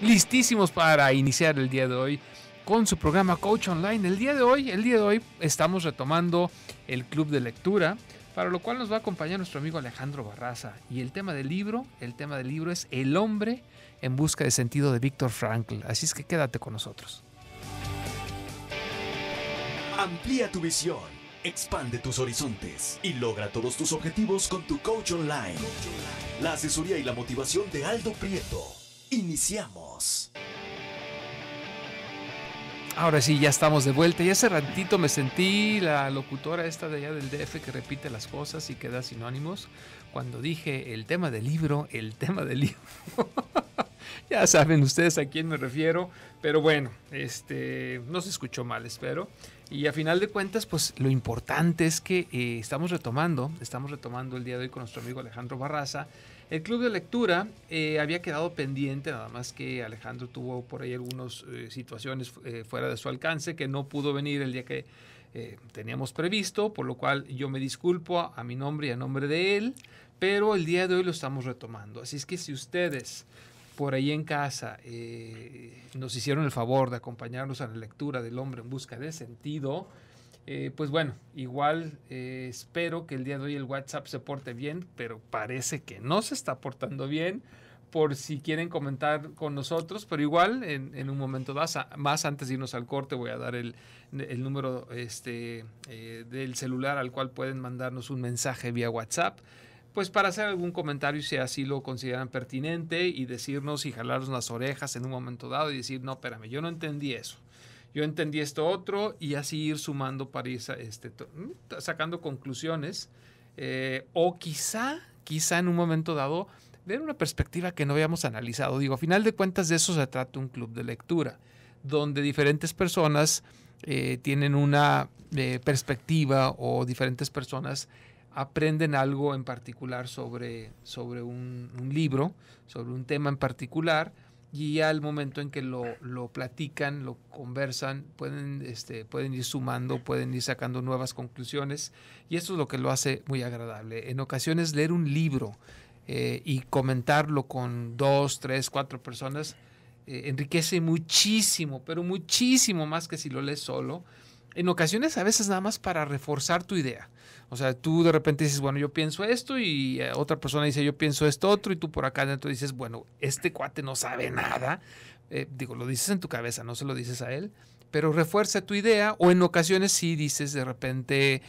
listísimos para iniciar el día de hoy con su programa Coach Online. El día de hoy, el día de hoy estamos retomando el club de lectura, para lo cual nos va a acompañar nuestro amigo Alejandro Barraza. Y el tema del libro, el tema del libro es El hombre en busca de sentido de Víctor Frankl. Así es que quédate con nosotros. Amplía tu visión, expande tus horizontes y logra todos tus objetivos con tu Coach Online. La asesoría y la motivación de Aldo Prieto Iniciamos. Ahora sí, ya estamos de vuelta. Y hace ratito me sentí la locutora esta de allá del DF que repite las cosas y queda sinónimos. Cuando dije el tema del libro, el tema del libro. ya saben ustedes a quién me refiero. Pero bueno, este, no se escuchó mal, espero. Y a final de cuentas, pues lo importante es que eh, estamos retomando, estamos retomando el día de hoy con nuestro amigo Alejandro Barraza el club de lectura eh, había quedado pendiente, nada más que Alejandro tuvo por ahí algunas eh, situaciones eh, fuera de su alcance que no pudo venir el día que teníamos previsto, por lo cual yo me disculpo a, a, mi nombre y a nombre de él, pero el día de hoy lo estamos retomando. Así es que si ustedes por ahí en casa nos hicieron el favor de acompañarnos a la lectura del hombre en busca de sentido, eh, pues bueno, igual eh, espero que el día de hoy el WhatsApp se porte bien, pero parece que no se está portando bien. Por si quieren comentar con nosotros, pero igual en, un momento más, más, antes de irnos al corte, voy a dar el, número este, eh, del celular al cual pueden mandarnos un mensaje vía WhatsApp pues para hacer algún comentario si así lo consideran pertinente y decirnos y jalarnos las orejas en un momento dado y decir, no, espérame, yo no entendí eso yo entendí esto otro y así ir sumando para ir este, mm, sacando conclusiones. Eh, o quizá, quizá en un momento dado, ver una perspectiva que no habíamos analizado. Digo, a final de cuentas de eso se trata un club de lectura, donde diferentes personas eh, tienen una eh, perspectiva o diferentes personas aprenden algo en particular sobre, sobre un libro, sobre un tema en particular y al momento en que lo, platican, lo conversan, pueden, este, pueden ir sumando, pueden ir sacando nuevas conclusiones y eso es lo que lo hace muy agradable. En ocasiones leer un libro eh, y comentarlo con dos, tres, cuatro personas eh, enriquece muchísimo, pero muchísimo más que si lo lees solo. En ocasiones a veces nada más para reforzar tu idea. O sea, tú de repente dices, bueno, yo pienso esto y eh, otra persona dice, yo pienso esto otro y tú por acá dentro dices, bueno, este cuate no sabe nada. Eh, digo, lo dices en tu cabeza, no se lo dices a él, pero refuerza tu idea o en ocasiones sí dices de repente,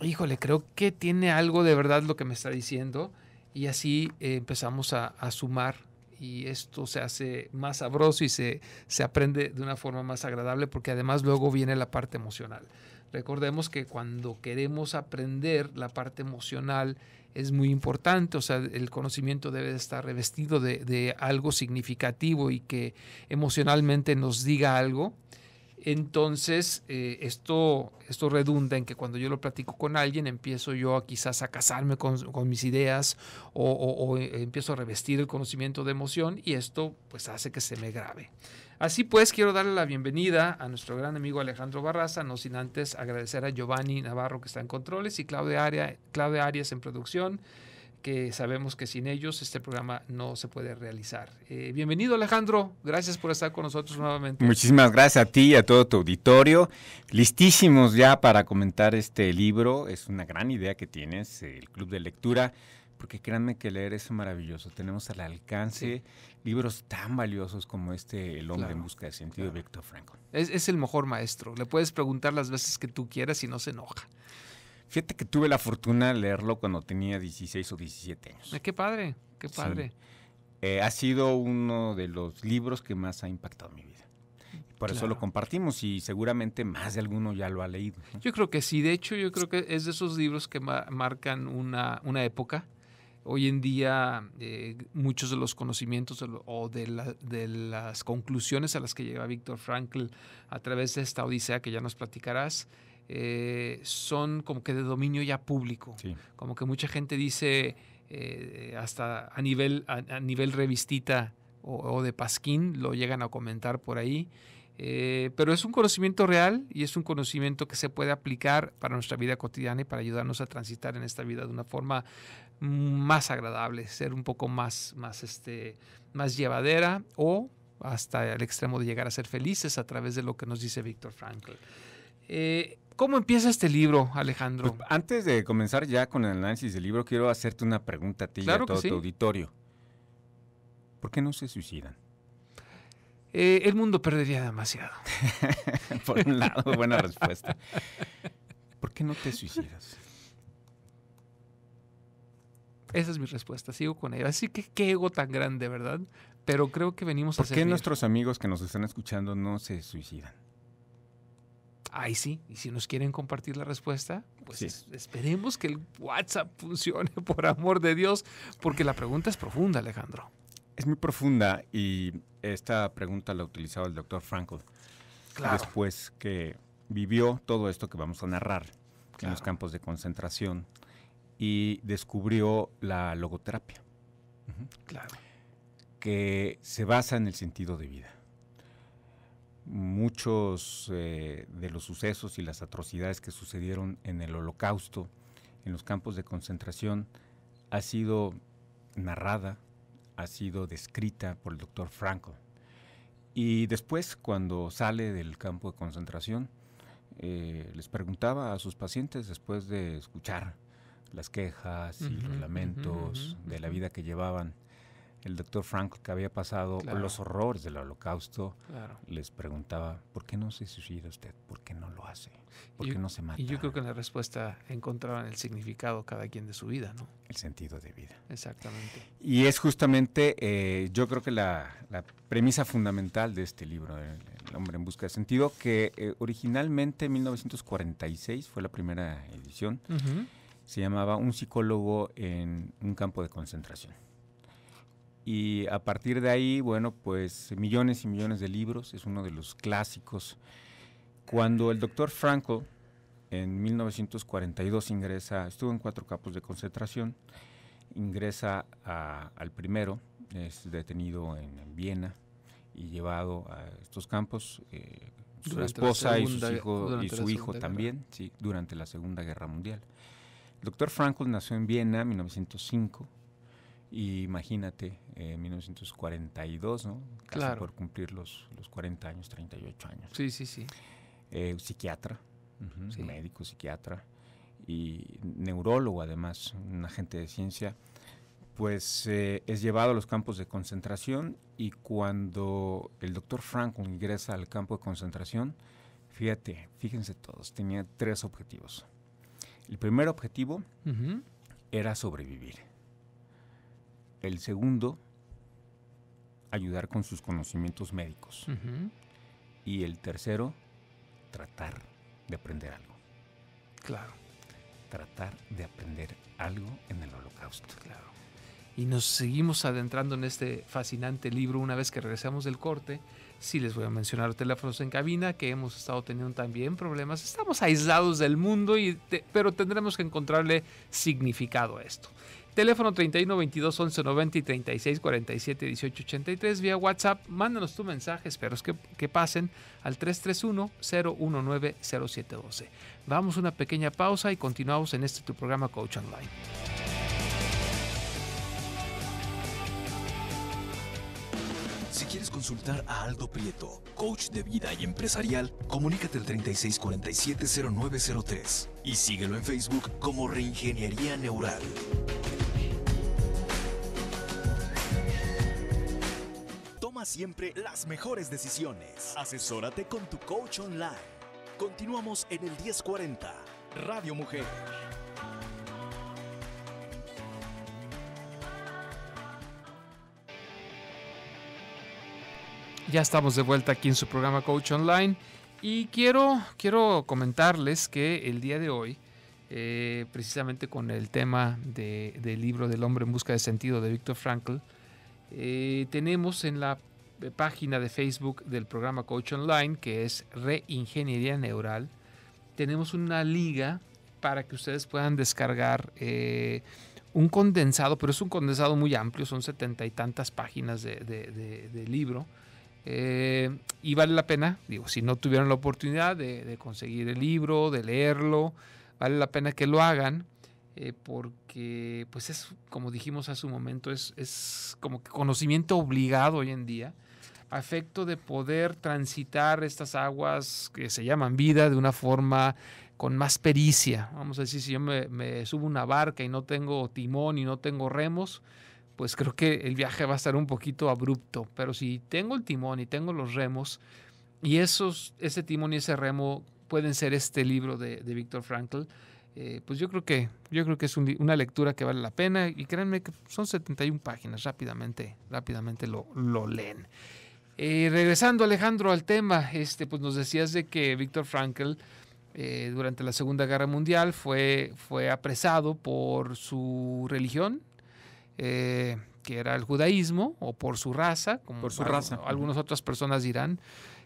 híjole, creo que tiene algo de verdad lo que me está diciendo y así eh, empezamos a, sumar y esto se hace más sabroso y se, se aprende de una forma más agradable porque además luego viene la parte emocional. Recordemos que cuando queremos aprender la parte emocional es muy importante, o sea, el conocimiento debe estar revestido de, de algo significativo y que emocionalmente nos diga algo. Entonces, eh, esto, esto redunda en que cuando yo lo platico con alguien, empiezo yo a quizás a casarme con, mis ideas o, eh, empiezo a revestir el conocimiento de emoción y esto pues hace que se me grabe. Así pues, quiero darle la bienvenida a nuestro gran amigo Alejandro Barraza, no sin antes agradecer a Giovanni Navarro que está en controles y Claudia, área Claudia Arias en producción que sabemos que sin ellos este programa no se puede realizar. Eh, bienvenido Alejandro, gracias por estar con nosotros nuevamente. Muchísimas gracias a ti y a todo tu auditorio. Listísimos ya para comentar este libro, es una gran idea que tienes, eh, el Club de Lectura, porque créanme que leer es maravilloso. Tenemos al alcance libros tan valiosos como este El hombre en busca de sentido de Víctor Franco. Es, es el mejor maestro, le puedes preguntar las veces que tú quieras y no se enoja. Fíjate que tuve la fortuna de leerlo cuando tenía 16 o 17 años. Ah, ¡Qué padre! ¡Qué padre! Eh, ha sido uno de los libros que más ha impactado mi vida. Por eso lo compartimos y seguramente más de alguno ya lo ha leído. Yo creo que sí, de hecho yo creo que es de esos libros que marcan una, una época. Hoy en día eh, muchos de los conocimientos o de, las conclusiones a las que llega Víctor Frankl a través de esta odisea que ya nos platicarás, eh, son como que de dominio ya público. Como que mucha gente dice, eh, hasta a nivel, a, nivel revistita o, de pasquín, lo llegan a comentar por ahí. Eh, pero es un conocimiento real y es un conocimiento que se puede aplicar para nuestra vida cotidiana y para ayudarnos a transitar en esta vida de una forma más agradable, ser un poco más, más, este, más llevadera o hasta el extremo de llegar a ser felices a través de lo que nos dice Víctor Frankl. Eh, ¿Cómo empieza este libro, Alejandro? Pues, antes de comenzar ya con el análisis del libro, quiero hacerte una pregunta a ti y a todo tu auditorio. ¿Por qué no se suicidan? Eh, el mundo perdería demasiado. Por un lado, buena respuesta. ¿Por qué no te suicidas? Esa es mi respuesta, sigo con ella. Así que qué ego tan grande, ¿verdad? Pero creo que venimos a ¿Por qué nuestros amigos que nos están escuchando no se suicidan? ahí sí. Y si nos quieren compartir la respuesta, pues esperemos que el WhatsApp funcione, por amor de Dios, porque la pregunta es profunda, Alejandro. Es muy profunda y esta pregunta la utilizaba el doctor Frankl después que vivió todo esto que vamos a narrar en los campos de concentración y descubrió la logoterapia. Claro. Que se basa en el sentido de vida muchos eh, de los sucesos y las atrocidades que sucedieron en el holocausto, en los campos de concentración, ha sido narrada, ha sido descrita por el doctor Franco. Y después, cuando sale del campo de concentración, eh, les preguntaba a sus pacientes, después de escuchar las quejas y los lamentos de la vida que llevaban, el doctor Frank, que había pasado los horrores del holocausto, les preguntaba, ¿por qué no se suicida usted? ¿Por qué no lo hace? ¿Por qué no se mata? Y yo creo que en la respuesta encontraban el significado cada quien de su vida, ¿no? El sentido de vida. Exactamente. Y es justamente, eh, yo creo que la, premisa fundamental de este libro, El, hombre en busca de sentido, que eh, originalmente en 1946 fue la primera edición, se llamaba Un psicólogo en un campo de concentración. Y a partir de ahí, bueno, pues millones y millones de libros, es uno de los clásicos. Cuando el doctor Franco en 1942 ingresa, estuvo en cuatro campos de concentración, ingresa al primero, es detenido en, Viena y llevado a estos campos. Eh, su esposa y, y su hijo también, sí, durante la Segunda Guerra Mundial. El doctor Frankl nació en Viena en 1905 eh, y imagínate, 1942, ¿no? Casi por cumplir los, los 40 años, 38 años. Sí, sí, sí. Eh, psiquiatra, médico, psiquiatra y neurólogo además, un agente de ciencia, pues eh, es llevado a los campos de concentración y cuando el doctor Franco ingresa al campo de concentración, fíjate, fíjense todos, tenía tres objetivos. El primer objetivo era sobrevivir el segundo, ayudar con sus conocimientos médicos. Y el tercero, tratar de aprender algo. Claro. Tratar de aprender algo en el holocausto. Claro y nos seguimos adentrando en este fascinante libro una vez que regresamos del corte. Sí les voy a mencionar teléfonos en cabina que hemos estado teniendo también problemas. Estamos aislados del mundo, y pero tendremos que encontrarle significado a esto. Teléfono 31 22 11 90 y 36 47 18 83 vía WhatsApp. Mándanos tu mensaje, espero que, que pasen al 331 019 0712. Vamos a una pequeña pausa y continuamos en este tu programa Coach Online. quieres consultar a Aldo Prieto, coach de vida y empresarial, comunícate al 3647-0903 y síguelo en Facebook como Reingeniería Neural. Toma siempre las mejores decisiones. Asesórate con tu coach online. Continuamos en el 1040, Radio Mujer. Ya estamos de vuelta aquí en su programa Coach Online y quiero, quiero comentarles que el día de hoy, eh, precisamente con el tema del libro del hombre en busca de sentido de Víctor Frankl, eh, tenemos en la página de Facebook del programa Coach Online, que es Reingeniería Neural, tenemos una liga para que ustedes puedan descargar eh, un condensado, pero es un condensado muy amplio, son setenta y tantas páginas de libro eh, y vale la pena, digo, si no tuvieron la oportunidad de, conseguir el libro, de leerlo, vale la pena que lo hagan, eh, porque, pues es, como dijimos hace un momento, es, es como que conocimiento obligado hoy en día, a efecto de poder transitar estas aguas que se llaman vida de una forma con más pericia. Vamos a decir, si yo me, me subo una barca y no tengo timón y no tengo remos, pues creo que el viaje va a estar un poquito abrupto. Pero si tengo el timón y tengo los remos, y esos, ese timón y ese remo pueden ser este libro de, de Víctor Frankl, eh, pues yo creo que, yo creo que es una lectura que vale la pena. Y créanme que son 71 páginas, rápidamente, rápidamente lo, lo leen. Eh, regresando Alejandro al tema, este, pues nos decías de que Víctor Frankl eh, durante la Segunda Guerra Mundial fue, fue apresado por su religión, eh, que era el judaísmo, o por su raza, como algunas otras personas dirán.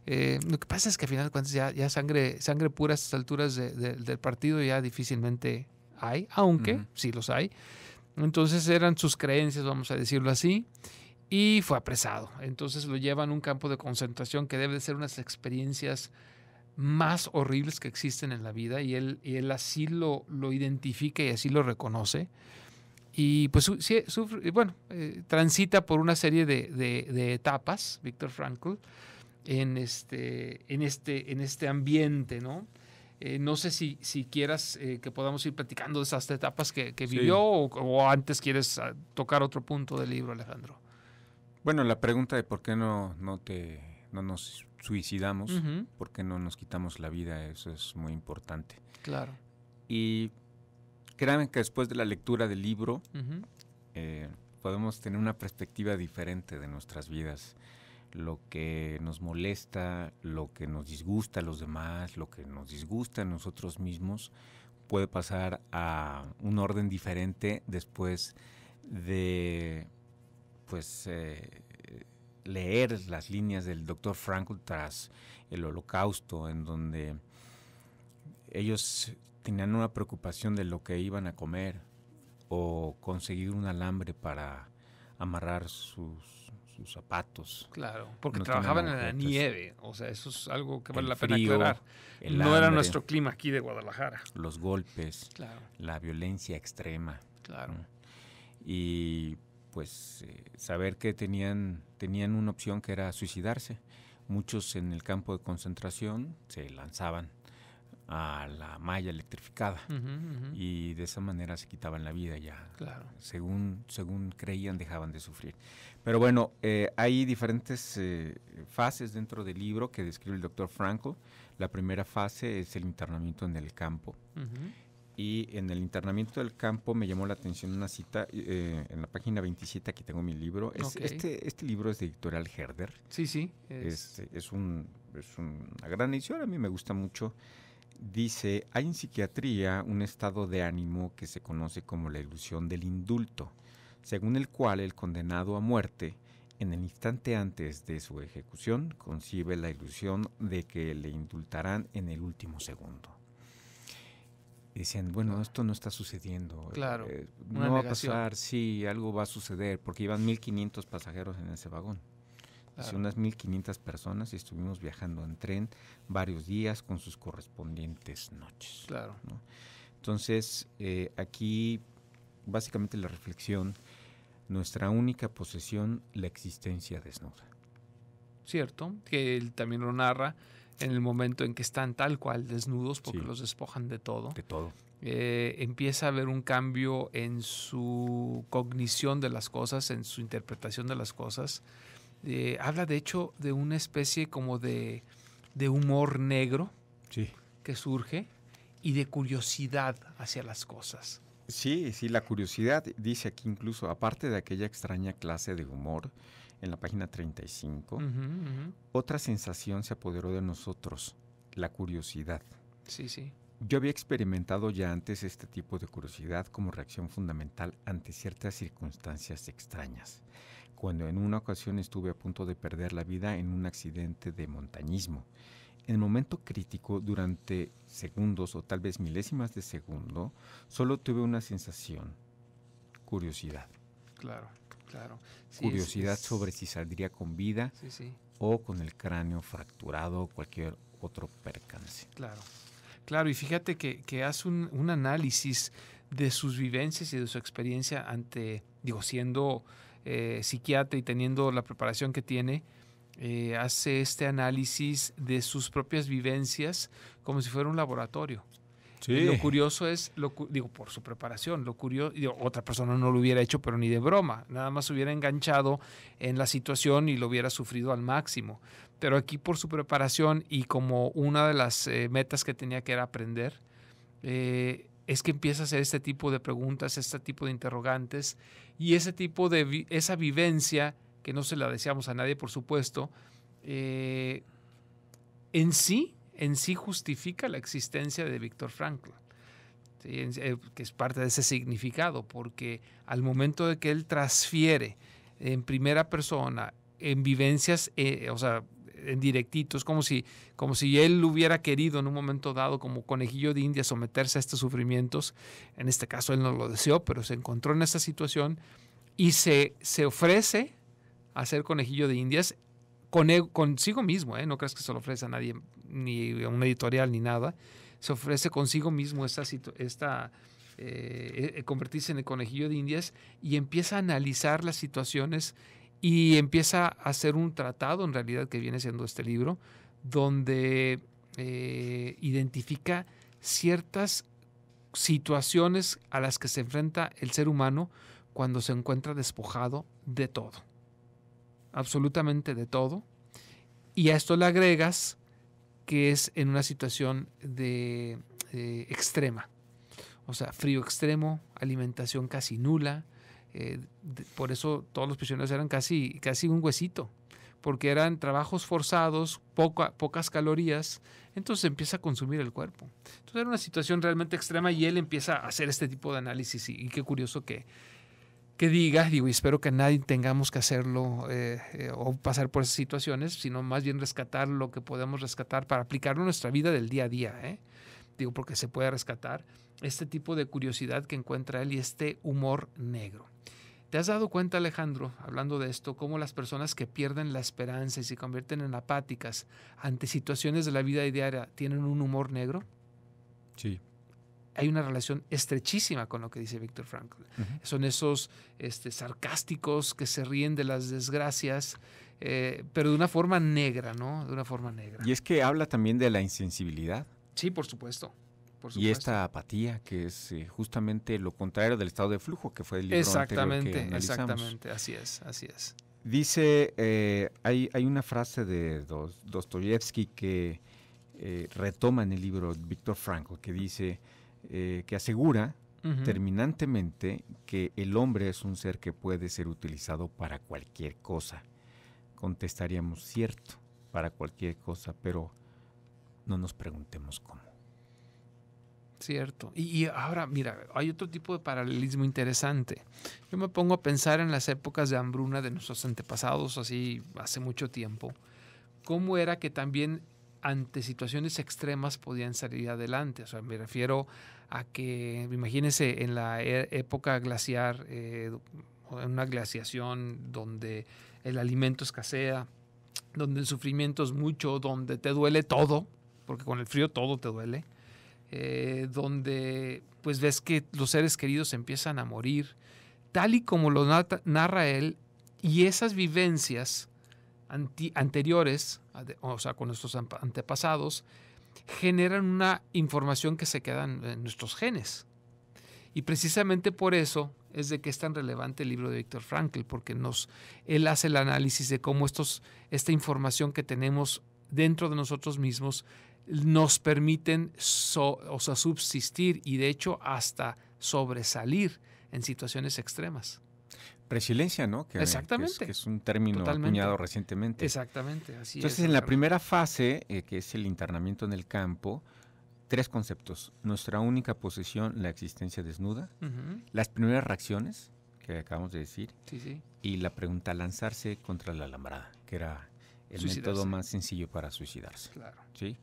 Eh, lo que pasa es que al final de cuentas ya, sangre, sangre pura a estas alturas del partido ya difícilmente hay, aunque sí los hay. Entonces eran sus creencias, vamos a decirlo así, y fue apresado. Entonces lo llevan a un campo de concentración que debe de ser unas experiencias más horribles que existen en la vida y él, y él así lo, lo identifica y así lo reconoce. Y pues bueno, eh, transita por una serie de, etapas, Víctor Frankl, en este, en este, en este ambiente, ¿no? Eh, no sé si, si quieras eh, que podamos ir platicando de esas etapas que, vivió o, antes quieres ah, tocar otro punto del libro, Alejandro. Bueno, la pregunta de por qué no, no, te, nos suicidamos, por qué no nos quitamos la vida, eso es muy importante. Claro. Y Créanme que después de la lectura del libro eh, podemos tener una perspectiva diferente de nuestras vidas. Lo que nos molesta, lo que nos disgusta a los demás, lo que nos disgusta a nosotros mismos, puede pasar a un orden diferente después de pues eh, leer las líneas del doctor Frankl tras el holocausto, en donde ellos tenían una preocupación de lo que iban a comer o conseguir un alambre para amarrar sus, zapatos. Claro, porque trabajaban en la nieve, o sea, eso es algo que vale la pena aclarar. no era nuestro clima aquí de Guadalajara. Los golpes, la violencia extrema. Claro. Y pues eh, saber que tenían, tenían una opción que era suicidarse. Muchos en el campo de concentración se lanzaban a la malla electrificada y de esa manera se quitaban la vida ya. Claro. Según, según creían dejaban de sufrir. Pero bueno, eh, hay diferentes eh, fases dentro del libro que describe el doctor Franco, La primera fase es el internamiento en el campo. Y en el internamiento del campo me llamó la atención una cita eh, en la página 27, aquí tengo mi libro. este, este libro es de editorial Herder. Sí, sí. Este, es, un, es una gran edición, a mí me gusta mucho dice, hay en psiquiatría un estado de ánimo que se conoce como la ilusión del indulto, según el cual el condenado a muerte, en el instante antes de su ejecución, concibe la ilusión de que le indultarán en el último segundo. Dicen, bueno, ah. esto no está sucediendo. Eh, claro. Eh, no va a pasar, sí, algo va a suceder, porque iban 1.500 pasajeros en ese vagón. ...hace unas 1.500 personas y estuvimos viajando en tren varios días con sus correspondientes noches. Claro. Entonces, eh, aquí básicamente la reflexión, nuestra única posesión, la existencia desnuda. Cierto, que él también lo narra en el momento en que están tal cual desnudos porque los despojan de todo. De todo. Eh, empieza a haber un cambio en su cognición de las cosas, en su interpretación de las cosas. Eh, habla de hecho de una especie como de, humor negro que surge y de curiosidad hacia las cosas. Sí, sí, la curiosidad dice aquí incluso, aparte de aquella extraña clase de humor en la página 35, otra sensación se apoderó de nosotros, la curiosidad. Sí, sí. Yo había experimentado ya antes este tipo de curiosidad como reacción fundamental ante ciertas circunstancias extrañas cuando en una ocasión estuve a punto de perder la vida en un accidente de montañismo. En el momento crítico, durante segundos o tal vez milésimas de segundo, solo tuve una sensación, curiosidad. Claro, claro. curiosidad sobre si saldría con vida o con el cráneo fracturado o cualquier otro percance. Claro, claro. Y fíjate que, que hace un, un análisis de sus vivencias y de su experiencia ante, digo, siendo eh, psiquiatra y teniendo la preparación que tiene, eh, hace este análisis de sus propias vivencias como si fuera un laboratorio. lo curioso es, lo, digo, por su preparación, lo curioso, otra persona no lo hubiera hecho, pero ni de broma, nada más se hubiera enganchado en la situación y lo hubiera sufrido al máximo. Pero aquí por su preparación y como una de las eh, metas que tenía que era aprender, eh, es que empieza a hacer este tipo de preguntas, este tipo de interrogantes y ese tipo de esa vivencia que no se la deseamos a nadie, por supuesto, eh, en sí, en sí justifica la existencia de Víctor Frankl, eh, que es parte de ese significado, porque al momento de que él transfiere en primera persona, en vivencias, eh, o sea, en directitos, como si, como si él hubiera querido en un momento dado, como conejillo de indias someterse a estos sufrimientos. En este caso él no lo deseó, pero se encontró en esta situación y se, se ofrece a ser conejillo de Indias con, e, consigo mismo, ¿eh? no creas que se lo ofrece a nadie, ni a un editorial, ni nada. Se ofrece consigo mismo esta, eh, eh, convertirse en el conejillo de Indias y empieza a analizar las situaciones y empieza a hacer un tratado, en realidad, que viene siendo este libro, donde eh, identifica ciertas situaciones a las que se enfrenta el ser humano cuando se encuentra despojado de todo, absolutamente de todo. Y a esto le agregas que es en una situación de eh, extrema, o sea, frío extremo, alimentación casi nula, eh, por eso todos los prisioneros eran casi, casi un huesito, porque eran trabajos forzados, pocas calorías, entonces empieza a consumir el cuerpo. Entonces era una situación realmente extrema y él empieza a hacer este tipo de análisis y, qué curioso que, que diga, digo, y espero que nadie tengamos que hacerlo eh, eh, o pasar por esas situaciones, sino más bien rescatar lo que podemos rescatar para aplicarlo en nuestra vida del día a día. ¿eh? digo porque se puede rescatar, este tipo de curiosidad que encuentra él y este humor negro. ¿Te has dado cuenta, Alejandro, hablando de esto, cómo las personas que pierden la esperanza y se convierten en apáticas ante situaciones de la vida diaria tienen un humor negro? Sí. Hay una relación estrechísima con lo que dice Víctor Frankl. Son esos este, sarcásticos que se ríen de las desgracias, eh, pero de una forma negra, ¿no? De una forma negra. Y es que habla también de la insensibilidad. Sí, por supuesto. Y esta apatía, que es eh, justamente lo contrario del estado de flujo, que fue el libro exactamente, que Exactamente, así es, así es. Dice, eh, hay, una frase de Dostoyevsky que eh, retoma en el libro Víctor Franco, que dice, que asegura terminantemente que el hombre es un ser que puede ser utilizado para cualquier cosa. Contestaríamos cierto, para cualquier cosa, pero no nos preguntemos cómo. Cierto. Y, ahora, mira, hay otro tipo de paralelismo interesante. Yo me pongo a pensar en las épocas de hambruna de nuestros antepasados, así hace mucho tiempo, cómo era que también ante situaciones extremas podían salir adelante. O sea, me refiero a que, imagínense, en la e, época glaciar, en eh, una glaciación donde el alimento escasea, donde el sufrimiento es mucho, donde te duele todo, porque con el frío todo te duele, eh, donde pues ves que los seres queridos empiezan a morir, tal y como lo narra él, y esas vivencias anteriores, o sea, con nuestros antepasados, generan una información que se queda en nuestros genes. Y precisamente por eso es de que es tan relevante el libro de Víctor Frankl, porque nos, él hace el análisis de cómo estos, esta información que tenemos dentro de nosotros mismos nos permiten subsistir y de hecho hasta sobresalir en situaciones extremas. Presilencia, ¿no? Que, Exactamente. es, un término acuñado recientemente. Exactamente, Entonces, en la primera fase, eh, que es el internamiento en el campo, tres conceptos. Nuestra única posesión, la existencia desnuda, las primeras reacciones, que acabamos de decir, sí, sí. y la pregunta, lanzarse contra la alambrada, que era el método más sencillo para suicidarse. ¿sí?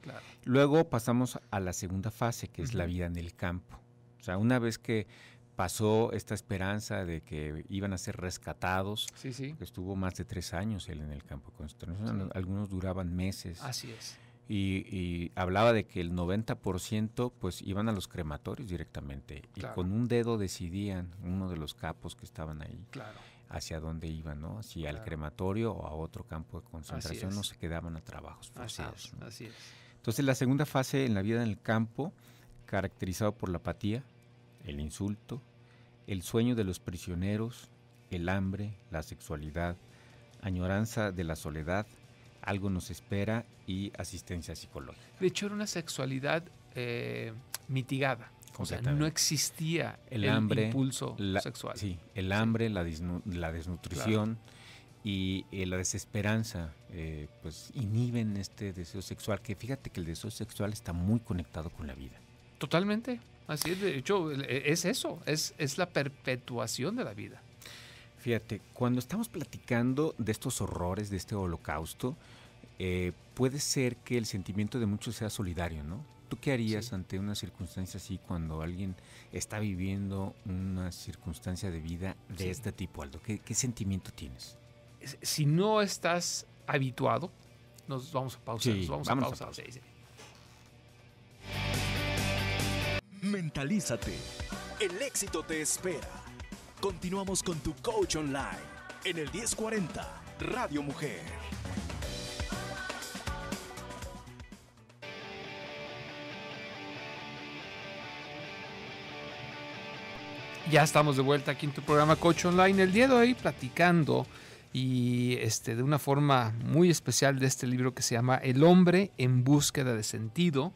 Luego pasamos a la segunda fase, que es la vida en el campo. O sea, una vez que pasó esta esperanza de que iban a ser rescatados. Estuvo más de tres años él en el campo Algunos duraban meses. Así es. Y, hablaba de que el 90% pues iban a los crematorios directamente y con un dedo decidían uno de los capos que estaban ahí. Claro hacia dónde iban, ¿no? Si al crematorio o a otro campo de concentración no se quedaban a trabajos forzados. Así es, Entonces la segunda fase en la vida en el campo, caracterizado por la apatía, el insulto, el sueño de los prisioneros, el hambre, la sexualidad, añoranza de la soledad, algo nos espera y asistencia psicológica. De hecho, era una sexualidad eh, mitigada no existía el, impulso sexual. Sí, el hambre, La, desnutrición y, eh, la desesperanza, eh, pues inhiben este deseo sexual, que fíjate que el deseo sexual está muy conectado con la vida. Totalmente, así es, de hecho, e, es eso, es, es la perpetuación de la vida. Fíjate, cuando estamos platicando de estos horrores, de este holocausto, eh, puede ser que el sentimiento de muchos sea solidario, ¿no? ¿Tú qué harías ante una circunstancia así cuando alguien está viviendo una circunstancia de vida de este tipo, Aldo? ¿Qué, sentimiento tienes? Si no estás habituado, nos vamos a pausar. Mentalízate. El éxito te espera. Continuamos con tu coach online en el 1040 Radio Mujer. Ya estamos de vuelta aquí en tu programa Coach Online. El día de hoy platicando y este, de una forma muy especial de este libro que se llama El hombre en búsqueda de sentido.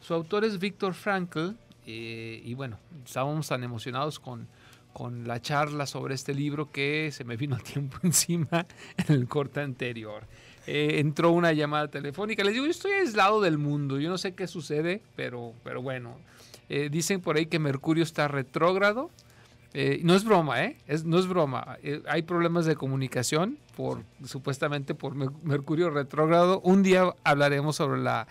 Su autor es Víctor Frankl eh, y bueno, estábamos tan emocionados con, la charla sobre este libro que se me vino tiempo encima en el corte anterior. Eh, entró una llamada telefónica. Les digo, yo estoy aislado del mundo, yo no sé qué sucede, pero, pero bueno. Eh, dicen por ahí que Mercurio está retrógrado eh, no es broma, ¿eh? no es broma. Eh, hay problemas de comunicación por supuestamente por Mercurio retrógrado. Un día hablaremos sobre la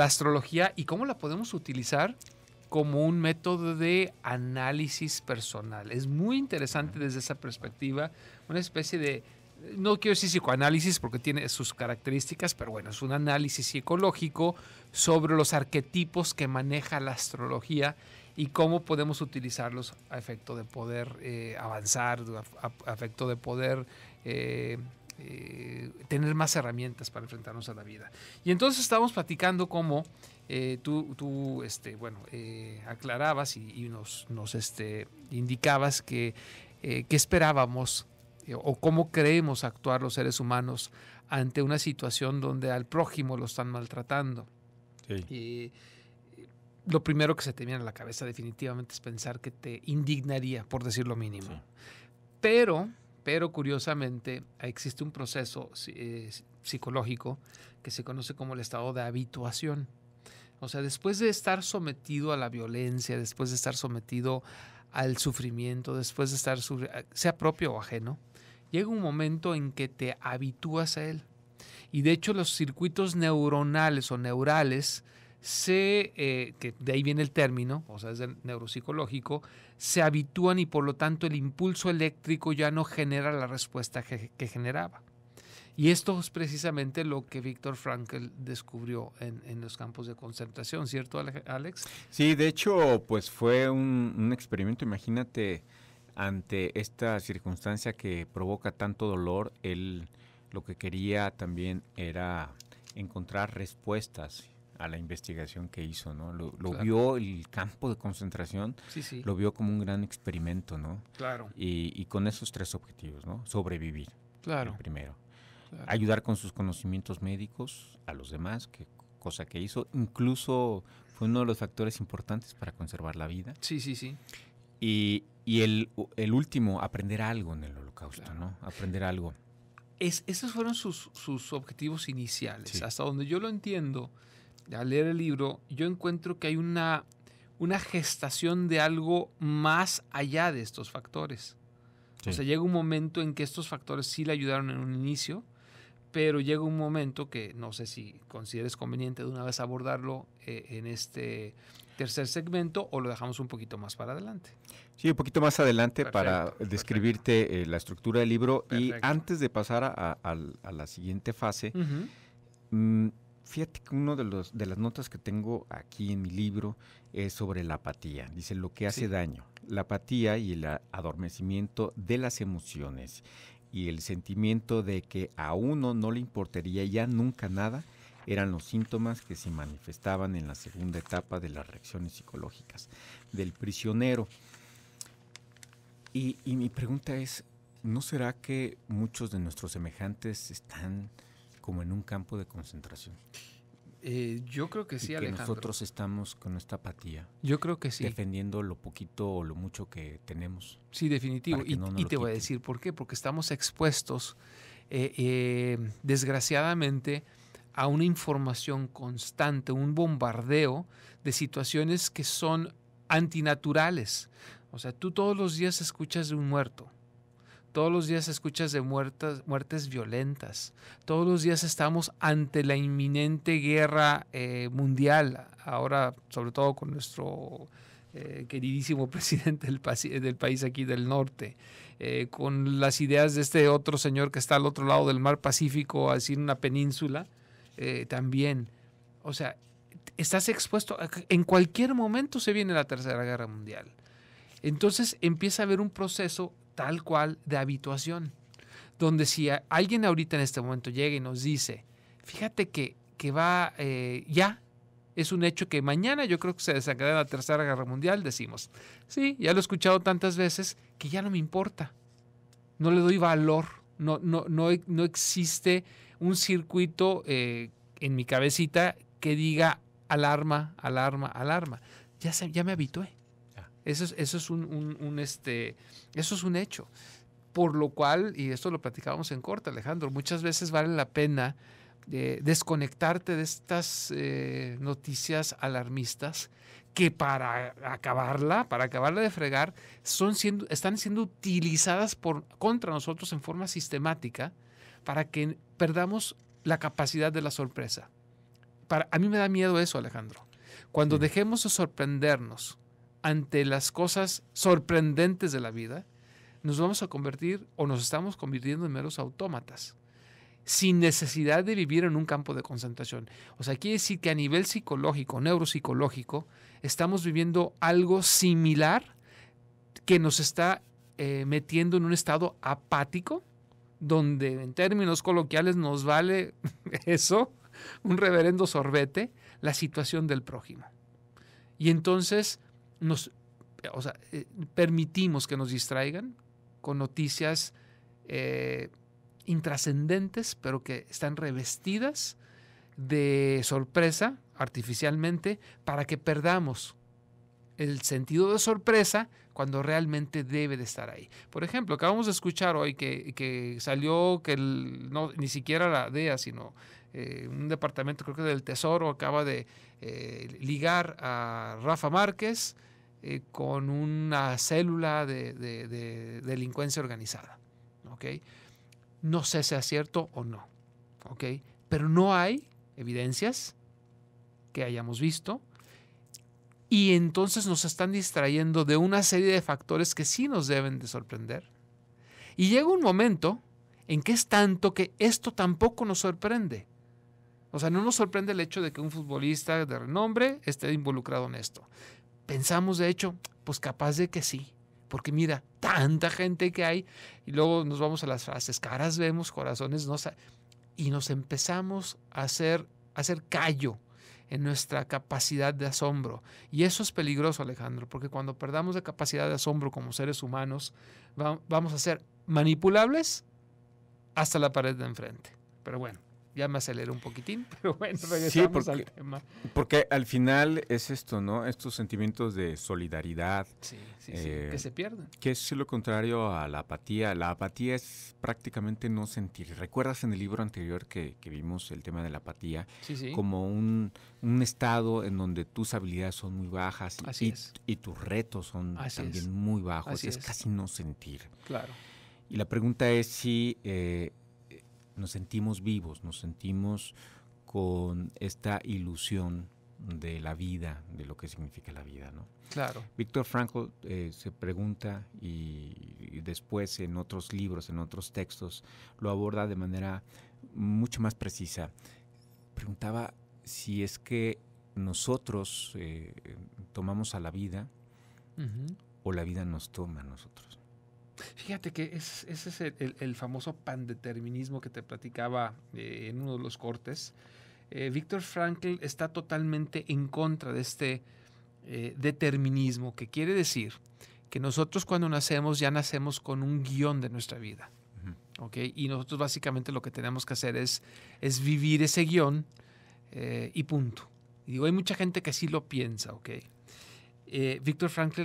astrología y cómo la podemos utilizar como un método de análisis personal. Es muy interesante desde esa perspectiva, una especie de no quiero decir psicoanálisis porque tiene sus características, pero bueno, es un análisis psicológico sobre los arquetipos que maneja la astrología y cómo podemos utilizarlos a efecto de poder eh, avanzar, a, efecto de poder eh, eh, tener más herramientas para enfrentarnos a la vida. Y entonces estábamos platicando cómo tú, tú este, bueno, aclarabas y, nos, este, indicabas que, que esperábamos o cómo creemos actuar los seres humanos ante una situación donde al prójimo lo están maltratando. Y lo primero que se te viene a la cabeza definitivamente es pensar que te indignaría, por decir lo mínimo. Pero, pero curiosamente, existe un proceso eh, psicológico que se conoce como el estado de habituación. O sea, después de estar sometido a la violencia, después de estar sometido al sufrimiento, después de estar, sea propio o ajeno, llega un momento en que te habitúas a él. Y de hecho los circuitos neuronales o neurales, se, eh, que de ahí viene el término, o sea, es el neuropsicológico, se habitúan y por lo tanto el impulso eléctrico ya no genera la respuesta que, generaba. Y esto es precisamente lo que Víctor Frankl descubrió en, los campos de concentración, ¿cierto, Alex? Sí, de hecho, pues fue un, un experimento, imagínate, ante esta circunstancia que provoca tanto dolor, él lo que quería también era encontrar respuestas a la investigación que hizo, ¿no? Lo, vio el campo de concentración, lo vio como un gran experimento, ¿no? Claro. Y, con esos tres objetivos, ¿no? Sobrevivir. Claro. primero. Ayudar con sus conocimientos médicos a los demás, cosa que hizo. Incluso fue uno de los factores importantes para conservar la vida. Sí, sí, sí. Y, y el, último, aprender algo en el holocausto, ¿no? Aprender algo. Es, esos fueron sus, objetivos iniciales. Hasta donde yo lo entiendo, al leer el libro, yo encuentro que hay una, una gestación de algo más allá de estos factores. O sea, llega un momento en que estos factores sí le ayudaron en un inicio, pero llega un momento que no sé si consideres conveniente de una vez abordarlo eh, en este tercer segmento o lo dejamos un poquito más para adelante. Sí, un poquito más adelante para describirte eh, la estructura del libro. Y antes de pasar a, la siguiente fase, mm, fíjate que una de, las notas que tengo aquí en mi libro es sobre la apatía. Dice lo que hace daño, la apatía y el adormecimiento de las emociones y el sentimiento de que a uno no le importaría ya nunca nada eran los síntomas que se manifestaban en la segunda etapa de las reacciones psicológicas del prisionero. Y, mi pregunta es, ¿no será que muchos de nuestros semejantes están como en un campo de concentración? Eh, yo creo que sí, y que Nosotros estamos con esta apatía. Yo creo que sí. Defendiendo lo poquito o lo mucho que tenemos. Sí, definitivo. Y, te voy a decir por qué. Porque estamos expuestos, eh, eh, desgraciadamente, a una información constante, un bombardeo de situaciones que son antinaturales. O sea, tú todos los días escuchas de un muerto, todos los días escuchas de muertas, muertes violentas, todos los días estamos ante la inminente guerra eh, mundial, ahora sobre todo con nuestro eh, queridísimo presidente del, país aquí del norte, eh, con las ideas de este otro señor que está al otro lado del mar Pacífico, así en una península, eh, también. O sea, estás expuesto, en cualquier momento se viene la Tercera Guerra Mundial. Entonces empieza a haber un proceso tal cual de habituación, donde si alguien ahorita en este momento llega y nos dice, fíjate que, que va eh, ya, es un hecho que mañana yo creo que se desencadena la Tercera Guerra Mundial, decimos, sí, ya lo he escuchado tantas veces que ya no me importa, no le doy valor no, no, existe un circuito eh, en mi cabecita que diga alarma, alarma, alarma. Ya, ya me habitué. Eso es, eso es un, este, eso es un hecho. Por lo cual, y esto lo platicábamos en corte, Alejandro, muchas veces vale la pena eh, desconectarte de estas eh, noticias alarmistas que para acabarla, para acabarla de fregar, son siendo, están siendo utilizadas por, contra nosotros en forma sistemática para que perdamos la capacidad de la sorpresa. Para, a mí me da miedo eso, Alejandro. Cuando dejemos de sorprendernos ante las cosas sorprendentes de la vida, nos vamos a convertir o nos estamos convirtiendo en meros autómatas sin necesidad de vivir en un campo de concentración. O sea, quiere decir que a nivel psicológico, neuropsicológico, estamos viviendo algo similar que nos está eh, metiendo en un estado apático, donde en términos coloquiales nos vale eso, un reverendo sorbete, la situación del prójimo. Y entonces nos eh, permitimos que nos distraigan con noticias eh, intrascendentes, pero que están revestidas de sorpresa artificialmente para que perdamos el sentido de sorpresa cuando realmente debe de estar ahí. Por ejemplo, acabamos de escuchar hoy que, salió que ni siquiera la DEA, sino eh, un departamento creo que del Tesoro acaba de eh, ligar a Rafa Márquez eh, con una célula de, delincuencia organizada. No sé si es cierto o no, pero no hay evidencias que hayamos visto. Y entonces nos están distrayendo de una serie de factores que sí nos deben de sorprender. Y llega un momento en que es tanto que esto tampoco nos sorprende. O sea, no nos sorprende el hecho de que un futbolista de renombre esté involucrado en esto. Pensamos, de hecho, pues capaz de que sí. Porque mira, tanta gente que hay. Y luego nos vamos a las frases. Caras vemos, corazones no. Y nos empezamos a hacer, a hacer callo en nuestra capacidad de asombro. Y eso es peligroso, Alejandro, porque cuando perdamos la capacidad de asombro como seres humanos, vamos a ser manipulables hasta la pared de enfrente. Pero bueno, ya me aceleré un poquitín, pero bueno, regresamos al tema. Porque al final es esto, ¿no? Estos sentimientos de solidaridad. Sí, sí, eh, que se pierden. Que es lo contrario a la apatía. La apatía es prácticamente no sentir. ¿Recuerdas en el libro anterior que, vimos el tema de la apatía? Sí, sí. Como un, estado en donde tus habilidades son muy bajas y, tus retos son también muy bajos. Es, es, casi no sentir. Claro. Y la pregunta es si eh, nos sentimos vivos, nos sentimos con esta ilusión de la vida, de lo que significa la vida, ¿no? Claro. Víctor Franco eh, se pregunta y, después en otros libros, en otros textos, lo aborda de manera mucho más precisa. Preguntaba si es que nosotros eh, tomamos a la vida o la vida nos toma a nosotros. Fíjate que ese es el, famoso pandeterminismo que te platicaba eh, en uno de los cortes. Eh, Víctor Frankl está totalmente en contra de este eh, determinismo, que quiere decir que nosotros cuando nacemos ya nacemos con un guión de nuestra vida. Y nosotros básicamente lo que tenemos que hacer es, vivir ese guión y punto. Y digo, hay mucha gente que así lo piensa. Víctor Frankl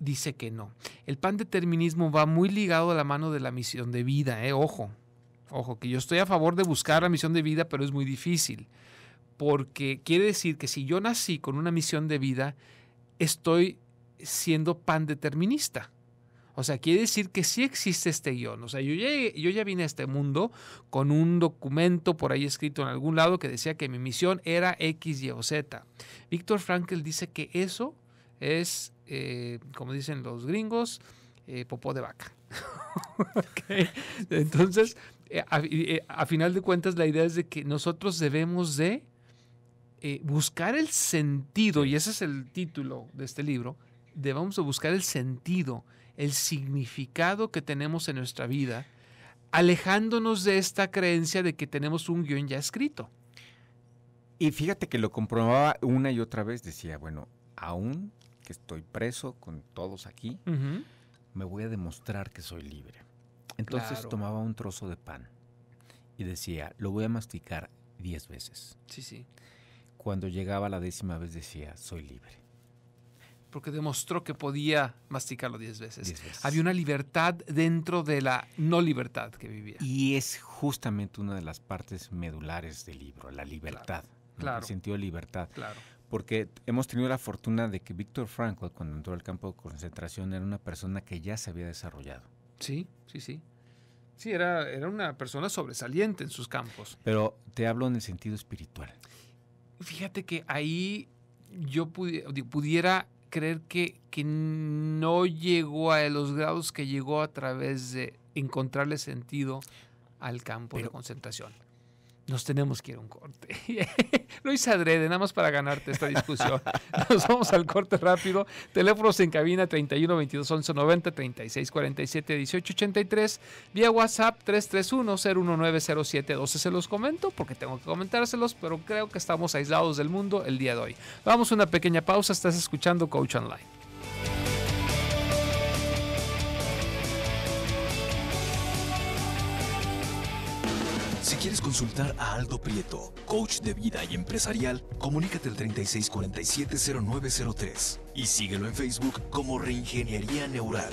dice que no. El pan determinismo va muy ligado a la mano de la misión de vida, eh, ojo, ojo, que yo estoy a favor de buscar la misión de vida, pero es muy difícil, porque quiere decir que si yo nací con una misión de vida, estoy siendo pan determinista. O sea, quiere decir que sí existe este guión. O sea, yo, yo ya vine a este mundo con un documento por ahí escrito en algún lado que decía que mi misión era X, Y o Z. Víctor Frankl dice que eso es eh, como dicen los gringos, eh, popó de vaca. Entonces, eh, a, final de cuentas, la idea es de que nosotros debemos de buscar el sentido, y ese es el título de este libro, debemos de buscar el sentido, el significado que tenemos en nuestra vida, alejándonos de esta creencia de que tenemos un guión ya escrito. Y fíjate que lo comprobaba una y otra vez, decía, bueno, aún estoy preso con todos aquí, me voy a demostrar que soy libre. Entonces tomaba un trozo de pan y decía, lo voy a masticar diez veces. Sí, sí. Cuando llegaba la décima vez decía, soy libre. Porque demostró que podía masticarlo 10 veces. Diez veces. Había una libertad dentro de la no libertad que vivía. Y es justamente una de las partes medulares del libro, la libertad. Claro. El sentido de libertad. Claro porque hemos tenido la fortuna de que Víctor Frankl, cuando entró al campo de concentración, era una persona que ya se había desarrollado. Sí, sí, sí. Sí, era, era una persona sobresaliente en sus campos. Pero te hablo en el sentido espiritual. Fíjate que ahí yo pudiera creer que, no llegó a los grados que llegó a través de encontrarle sentido al campo de concentración nos tenemos que ir a un corte. Lo hice adrede, nada más para ganarte esta discusión. Nos vamos al corte rápido. Teléfonos en cabina 31 22 11 90 36 47 18 83. Vía WhatsApp 331 07 12. Se los comento porque tengo que comentárselos, pero creo que estamos aislados del mundo el día de hoy. Vamos a una pequeña pausa. Estás escuchando Coach Online. Si quieres consultar a Aldo Prieto, coach de vida y empresarial, comunícate al 36470903 y síguelo en Facebook como Reingeniería Neural.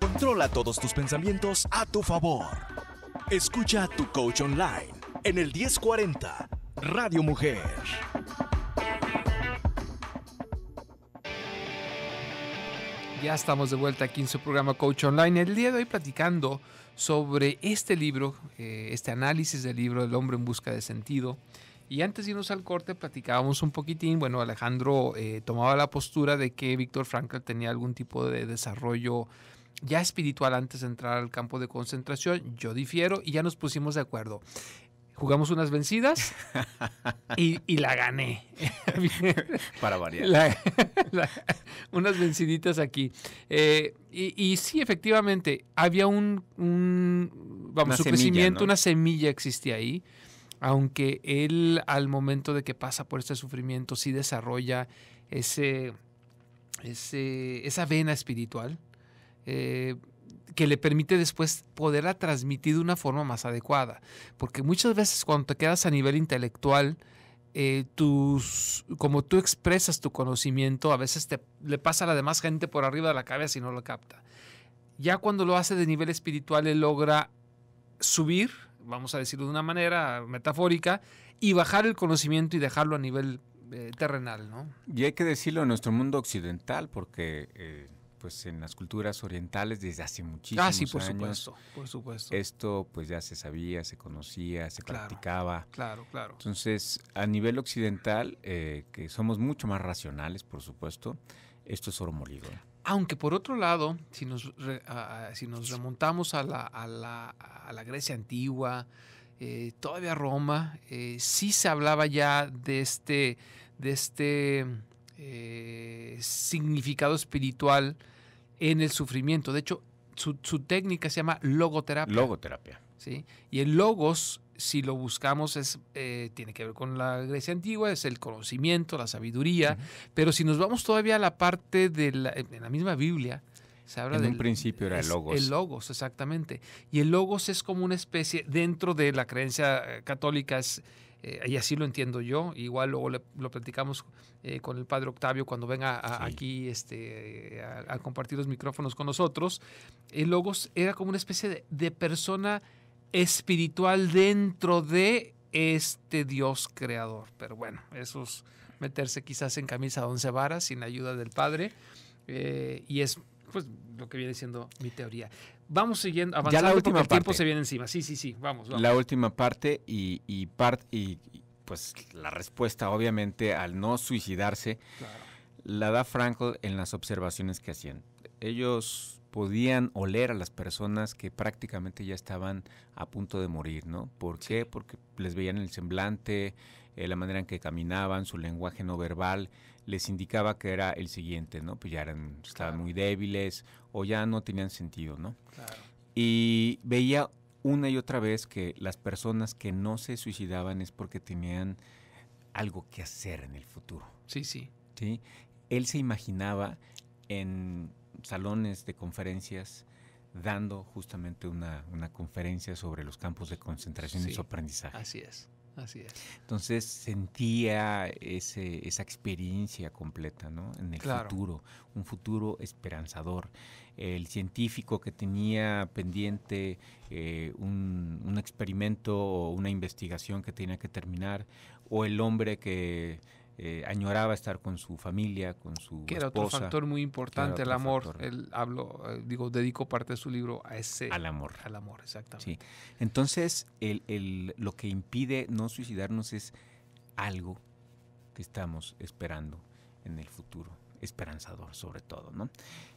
Controla todos tus pensamientos a tu favor. Escucha a tu coach online en el 1040 Radio Mujer. Ya estamos de vuelta aquí en su programa Coach Online. El día de hoy platicando sobre este libro, eh, este análisis del libro El hombre en busca de sentido. Y antes de irnos al corte platicábamos un poquitín, bueno, Alejandro eh, tomaba la postura de que Víctor Frankl tenía algún tipo de desarrollo ya espiritual antes de entrar al campo de concentración. Yo difiero y ya nos pusimos de acuerdo jugamos unas vencidas y, la gané. Para variar. unas venciditas aquí. Eh, y, sí, efectivamente, había un, un vamos, crecimiento, una semilla existía ahí. Aunque él, al momento de que pasa por este sufrimiento, sí desarrolla ese, ese esa vena espiritual. Eh, que le permite después poderla transmitir de una forma más adecuada. Porque muchas veces cuando te quedas a nivel intelectual, eh, tus, como tú expresas tu conocimiento, a veces te, le pasa a la demás gente por arriba de la cabeza y no lo capta. Ya cuando lo hace de nivel espiritual, él logra subir, vamos a decirlo de una manera metafórica, y bajar el conocimiento y dejarlo a nivel eh, terrenal. Y hay que decirlo en nuestro mundo occidental, porque... Eh, pues en las culturas orientales desde hace muchísimos años. Ah, sí, por supuesto, por supuesto. Esto pues ya se sabía, se conocía, se practicaba. Claro, claro. Entonces, a nivel occidental, eh, que somos mucho más racionales, por supuesto, esto es oro molido. ¿eh? Aunque por otro lado, si nos, si nos remontamos a la, a la, a la Grecia antigua, eh, todavía Roma, sí se hablaba ya de este, de este significado espiritual en el sufrimiento. De hecho, su, técnica se llama logoterapia. Logoterapia. ¿sí? Y el logos, si lo buscamos, es, eh, tiene que ver con la Grecia antigua, es el conocimiento, la sabiduría. Pero si nos vamos todavía a la parte de la, en la misma Biblia, se habla en un principio era el logos. El logos, exactamente. Y el logos es como una especie, dentro de la creencia eh, católica, es eh, y así lo entiendo yo. Igual luego lo platicamos eh, con el padre Octavio cuando venga aquí este, a, compartir los micrófonos con nosotros. El Logos era como una especie de, persona espiritual dentro de este Dios creador. Pero bueno, eso es meterse quizás en camisa de once varas sin ayuda del Padre. Eh, y es pues lo que viene siendo mi teoría. Vamos siguiendo avanzando ya la última porque el tiempo se viene encima. Sí, sí, sí, vamos. La última parte y, part, y, pues la respuesta obviamente al no suicidarse la da Franco en las observaciones que hacían. Ellos podían oler a las personas que prácticamente ya estaban a punto de morir, ¿no? ¿Por qué? Porque les veían el semblante, eh, la manera en que caminaban, su lenguaje no verbal, les indicaba que era el siguiente, ¿no? Pues ya eran, estaban muy débiles o ya no tenían sentido, ¿no? Claro. Y veía una y otra vez que las personas que no se suicidaban es porque tenían algo que hacer en el futuro. Sí, sí. ¿sí? Él se imaginaba en salones de conferencias dando justamente una, conferencia sobre los campos de concentración y su aprendizaje. Así es. Así es. Entonces sentía ese, esa experiencia completa, ¿no? En el futuro, un futuro esperanzador. El científico que tenía pendiente eh, un experimento o una investigación que tenía que terminar, o el hombre que eh, añoraba estar con su familia, con su Que era otro factor muy importante, el amor. Él hablo, eh, digo, dedicó parte de su libro a ese... Al amor. Al amor, exactamente. Sí. Entonces, lo que impide no suicidarnos es algo que estamos esperando en el futuro, esperanzador sobre todo, ¿no?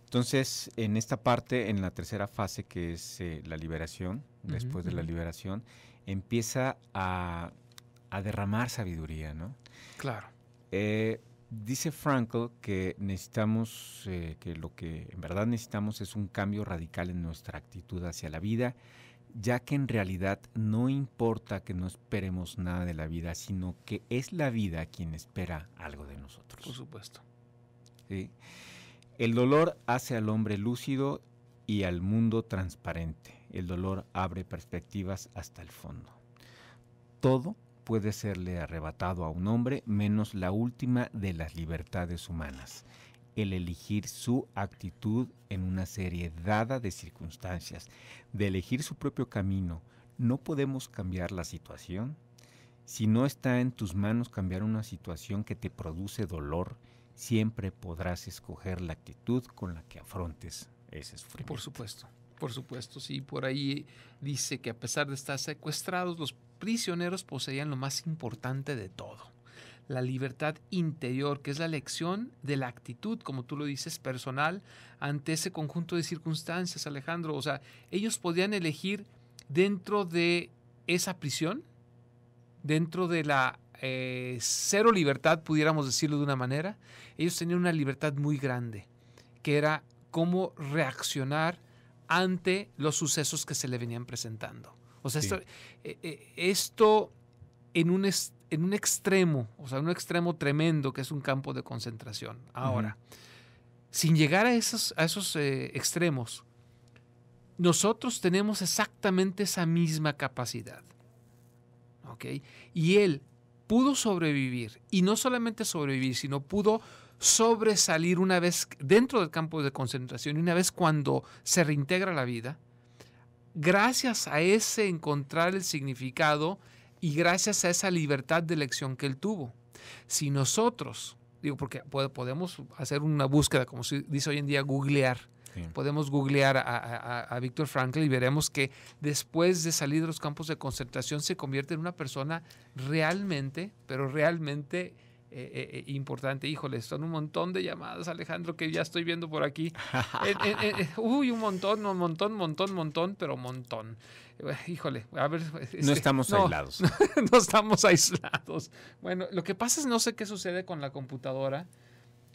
Entonces, en esta parte, en la tercera fase que es eh, la liberación, después de la liberación, empieza a derramar sabiduría, ¿no? Claro eh, dice Frankl que necesitamos, eh, que lo que en verdad necesitamos es un cambio radical en nuestra actitud hacia la vida, ya que en realidad no importa que no esperemos nada de la vida, sino que es la vida quien espera algo de nosotros. Por supuesto. El dolor hace al hombre lúcido y al mundo transparente. El dolor abre perspectivas hasta el fondo. Todo puede serle arrebatado a un hombre menos la última de las libertades humanas, el elegir su actitud en una serie dada de circunstancias, de elegir su propio camino. No podemos cambiar la situación. Si no está en tus manos cambiar una situación que te produce dolor, siempre podrás escoger la actitud con la que afrontes ese sufrimiento. Por supuesto. Por supuesto, sí, por ahí dice que a pesar de estar secuestrados, los prisioneros poseían lo más importante de todo, la libertad interior, que es la elección de la actitud, como tú lo dices, personal ante ese conjunto de circunstancias, Alejandro. O sea, ellos podían elegir dentro de esa prisión, dentro de la eh, cero libertad, pudiéramos decirlo de una manera, ellos tenían una libertad muy grande, que era cómo reaccionar ante los sucesos que se le venían presentando. O sea, eh, eh, esto, en, un en un extremo, o sea, un extremo tremendo que es un campo de concentración. Ahora, sin llegar a esos, a esos eh, extremos, nosotros tenemos exactamente esa misma capacidad. Y él pudo sobrevivir, y no solamente sobrevivir, sino pudo sobresalir una vez dentro del campo de concentración y una vez cuando se reintegra la vida, gracias a ese encontrar el significado y gracias a esa libertad de elección que él tuvo. Si nosotros, digo, porque podemos hacer una búsqueda, como se dice hoy en día, googlear. Podemos googlear a, Víctor Frankl y veremos que después de salir de los campos de concentración se convierte en una persona realmente, pero realmente eh, eh, importante. Híjole, son un montón de llamadas, Alejandro, que ya estoy viendo por aquí. Eh, uy, un montón, un montón, montón, montón, pero montón. Híjole, a ver. no este, estamos aislados. No, estamos aislados. Bueno, lo que pasa es no sé qué sucede con la computadora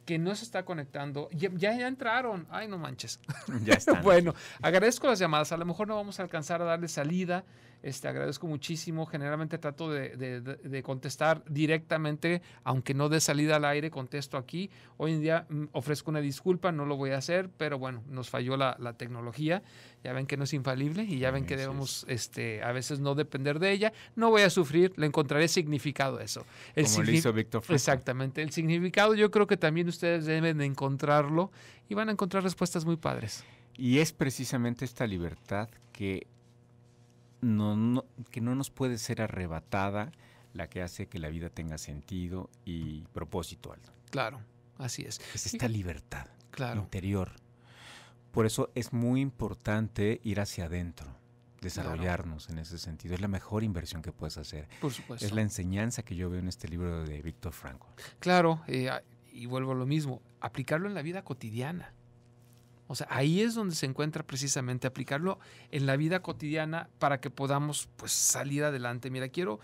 que no se está conectando. Ya, ya, entraron. Ay, no manches. Ya está. bueno, agradezco las llamadas. A lo mejor no vamos a alcanzar a darle salida este, agradezco muchísimo. Generalmente trato de, contestar directamente, aunque no de salida al aire, contesto aquí. Hoy en día mm, ofrezco una disculpa, no lo voy a hacer, pero bueno, nos falló la, tecnología. Ya ven que no es infalible y ya ven que debemos este, a veces no depender de ella. No voy a sufrir, le encontraré significado a eso. Como lo hizo Víctor Exactamente. El significado yo creo que también ustedes deben encontrarlo y van a encontrar respuestas muy padres. Y es precisamente esta libertad que no, que no nos puede ser arrebatada la que hace que la vida tenga sentido y propósito, Claro, así es. Es esta libertad interior. Por eso es muy importante ir hacia adentro, desarrollarnos en ese sentido. Es la mejor inversión que puedes hacer. Por supuesto. Es la enseñanza que yo veo en este libro de Víctor Franco. Claro, eh, y vuelvo a lo mismo, aplicarlo en la vida cotidiana. O sea, ahí es donde se encuentra precisamente aplicarlo en la vida cotidiana para que podamos pues salir adelante. Mira, quiero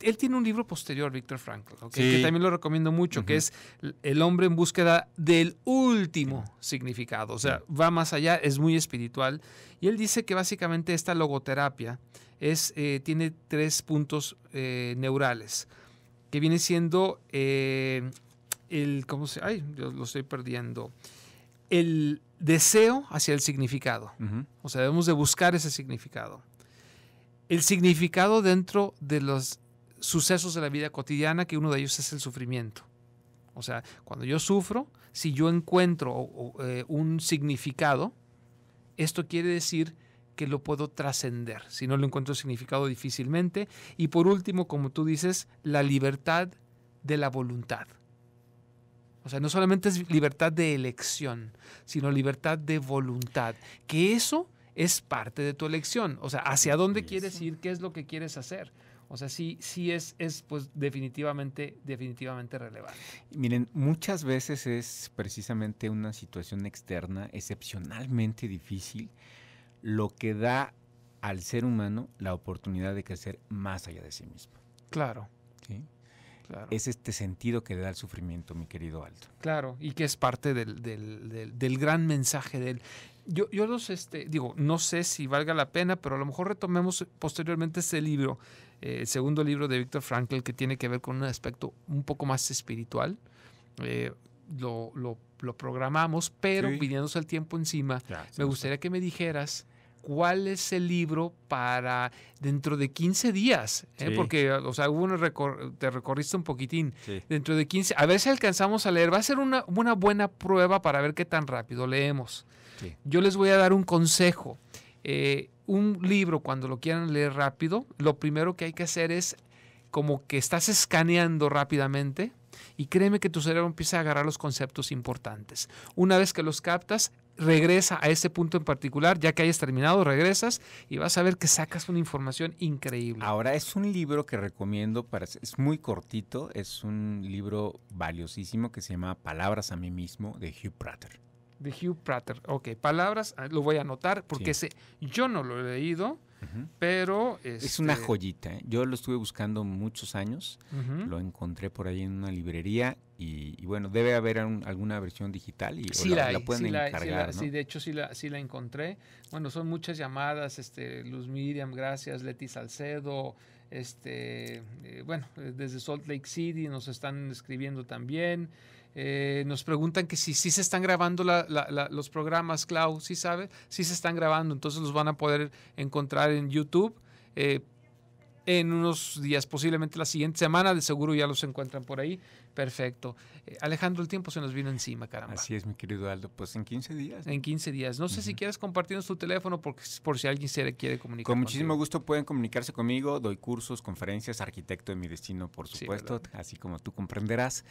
él tiene un libro posterior, Víctor Frankl, que también lo recomiendo mucho, que es El hombre en búsqueda del último significado. O sea, va más allá, es muy espiritual y él dice que básicamente esta logoterapia es eh, tiene tres puntos eh, neurales que viene siendo eh, el cómo se ay, yo lo estoy perdiendo. El deseo hacia el significado. O sea, debemos de buscar ese significado. El significado dentro de los sucesos de la vida cotidiana, que uno de ellos es el sufrimiento. O sea, cuando yo sufro, si yo encuentro eh, un significado, esto quiere decir que lo puedo trascender. Si no lo encuentro significado difícilmente. Y por último, como tú dices, la libertad de la voluntad. O sea, no solamente es libertad de elección, sino libertad de voluntad. Que eso es parte de tu elección. O sea, hacia dónde quieres ir, qué es lo que quieres hacer. O sea, sí, sí es, es pues definitivamente, definitivamente relevante. Miren, muchas veces es precisamente una situación externa excepcionalmente difícil lo que da al ser humano la oportunidad de crecer más allá de sí mismo. Claro. Es este sentido que le da el sufrimiento, mi querido Aldo. Claro, y que es parte del, gran mensaje de él. Yo, yo los, este, digo, no sé si valga la pena, pero a lo mejor retomemos posteriormente este libro, eh, el segundo libro de Víctor Frankl, que tiene que ver con un aspecto un poco más espiritual. Eh, lo, lo, programamos, pero pidiéndose el tiempo encima, me gustaría que me dijeras cuál es el libro para dentro de 15 días, ¿eh? porque, o sea, te recorriste un poquitín. Dentro de 15, a ver si alcanzamos a leer. Va a ser una, buena prueba para ver qué tan rápido leemos. Yo les voy a dar un consejo. Eh, un libro, cuando lo quieran leer rápido, lo primero que hay que hacer es como que estás escaneando rápidamente y créeme que tu cerebro empieza a agarrar los conceptos importantes. Una vez que los captas, regresa a ese punto en particular, ya que hayas terminado, regresas y vas a ver que sacas una información increíble. Ahora es un libro que recomiendo, para, es muy cortito, es un libro valiosísimo que se llama Palabras a mí mismo de Hugh Prater. De Hugh Prater, ok, palabras, ah, lo voy a anotar porque ese, yo no lo he leído, pero... es una este, joyita. ¿eh? Yo lo estuve buscando muchos años. Lo encontré por ahí en una librería. Y, bueno, debe haber alguna versión digital y la, pueden encargar. sí, de hecho sí la, encontré. Bueno, son muchas llamadas. Este, Luz Miriam, gracias. Leti Salcedo. Este, eh, bueno, desde Salt Lake City nos están escribiendo también. Eh, nos preguntan que si se están grabando los programas, Clau, si sabe? si se están grabando, entonces los van a poder encontrar en YouTube. Eh, en unos días, posiblemente la siguiente semana, de seguro ya los encuentran por ahí. Perfecto. Eh, Alejandro, el tiempo se nos vino encima, caramba. Así es, mi querido Aldo. Pues en 15 días. En 15 días. No sé si quieres compartirnos tu teléfono porque, por si alguien se quiere comunicar. Con muchísimo gusto pueden comunicarse conmigo. Doy cursos, conferencias, arquitecto de mi destino, por supuesto, así como tú comprenderás.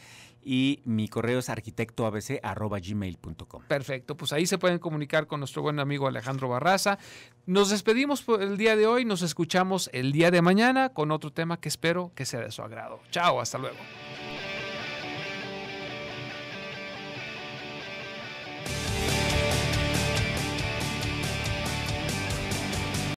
Y mi correo es arquitectoabc.gmail.com. Perfecto. Pues ahí se pueden comunicar con nuestro buen amigo Alejandro Barraza. Nos despedimos por el día de hoy. Nos escuchamos el día de mañana con otro tema que espero que sea de su agrado. Chao, hasta luego.